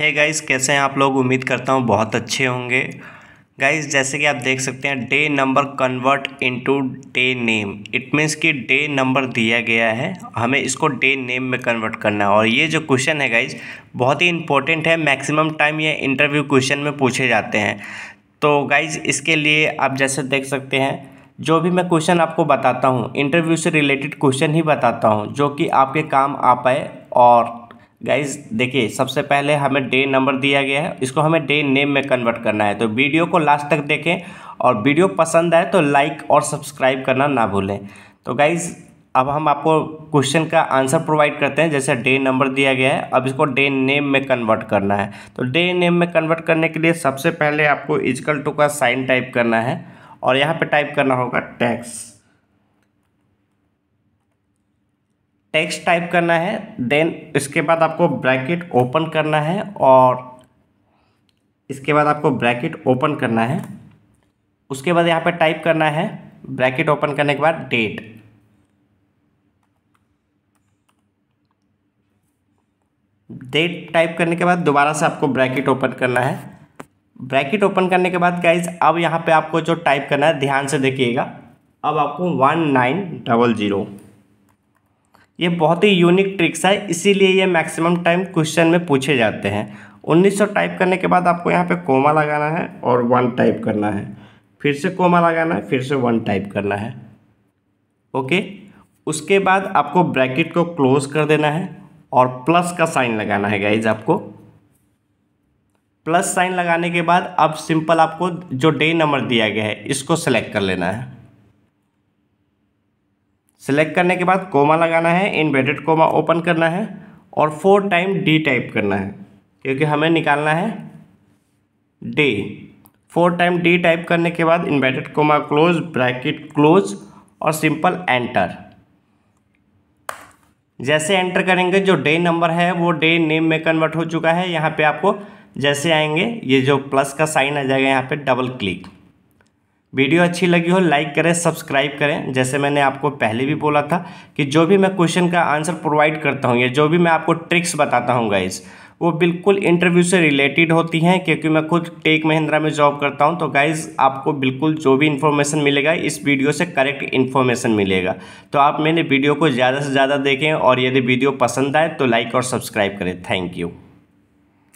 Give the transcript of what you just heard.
है गाइस कैसे हैं आप लोग उम्मीद करता हूँ बहुत अच्छे होंगे गाइस जैसे कि आप देख सकते हैं day number convert into day name it means कि डे नंबर दिया गया है हमें इसको डे नेम में कन्वर्ट करना है और ये जो क्वेश्चन है गाइस बहुत ही इंपॉर्टेंट है मैक्सिमम टाइम ये इंटरव्यू क्वेश्चन में पूछे जाते हैं तो गाइज़ इसके लिए आप जैसे देख सकते हैं जो भी मैं क्वेश्चन आपको बताता हूँ इंटरव्यू से रिलेटेड क्वेश्चन ही बताता हूँ जो कि आपके काम आ पाए और गाइज देखिए सबसे पहले हमें डे नंबर दिया गया है इसको हमें डे नेम में कन्वर्ट करना है तो वीडियो को लास्ट तक देखें और वीडियो पसंद आए तो लाइक और सब्सक्राइब करना ना भूलें तो गाइज़ अब हम आपको क्वेश्चन का आंसर प्रोवाइड करते हैं जैसे डे नंबर दिया गया है अब इसको डे नेम में कन्वर्ट करना है तो डे नेम में कन्वर्ट करने के लिए सबसे पहले आपको इजकल टू का साइन टाइप करना है और यहाँ पे टाइप करना होगा टैक्स टेक्स्ट टाइप करना है देन इसके बाद आपको ब्रैकेट ओपन करना है और इसके बाद आपको ब्रैकेट ओपन करना है उसके बाद यहाँ पर टाइप करना है ब्रैकेट ओपन करने के बाद डेट डेट टाइप करने के बाद दोबारा से आपको ब्रैकेट ओपन करना है ब्रैकेट ओपन करने के बाद गाइज अब यहाँ पे आपको जो टाइप करना है ध्यान से देखिएगा अब आपको वन नाइन डबल ज़ीरो ये बहुत ही यूनिक ट्रिक्स है इसीलिए ये मैक्सिमम टाइम क्वेश्चन में पूछे जाते हैं 1900 टाइप करने के बाद आपको यहाँ पे कोमा लगाना है और वन टाइप करना है फिर से कोमा लगाना है फिर से वन टाइप करना है ओके उसके बाद आपको ब्रैकेट को क्लोज कर देना है और प्लस का साइन लगाना है गाइज आपको प्लस साइन लगाने के बाद अब सिंपल आपको जो डे नंबर दिया गया है इसको सेलेक्ट कर लेना है सेलेक्ट करने के बाद कोमा लगाना है इन्वेटेड कोमा ओपन करना है और फोर टाइम डी टाइप करना है क्योंकि हमें निकालना है D four time D type करने के बाद inverted comma close bracket close और सिंपल एंटर जैसे एंटर करेंगे जो डे नंबर है वो डे नेम में कन्वर्ट हो चुका है यहाँ पे आपको जैसे आएंगे ये जो प्लस का साइन आ जाएगा यहाँ पे डबल क्लिक वीडियो अच्छी लगी हो लाइक करें सब्सक्राइब करें जैसे मैंने आपको पहले भी बोला था कि जो भी मैं क्वेश्चन का आंसर प्रोवाइड करता हूँ या जो भी मैं आपको ट्रिक्स बताता हूँ गाइज़ वो बिल्कुल इंटरव्यू से रिलेटेड होती हैं क्योंकि मैं खुद टेक महिंद्रा में जॉब करता हूं तो गाइज आपको बिल्कुल जो भी इन्फॉर्मेशन मिलेगा इस वीडियो से करेक्ट इन्फॉर्मेशन मिलेगा तो आप मेरे वीडियो को ज़्यादा से ज़्यादा देखें और यदि वीडियो पसंद आए तो लाइक और सब्सक्राइब करें थैंक यू